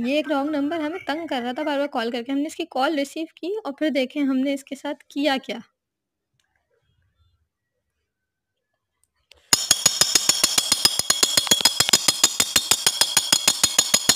ये एक wrong number हमें तंग कर रहा था बार बार कॉल करके हमने इसकी कॉल रिसीव की और फिर देखें हमने इसके साथ किया क्या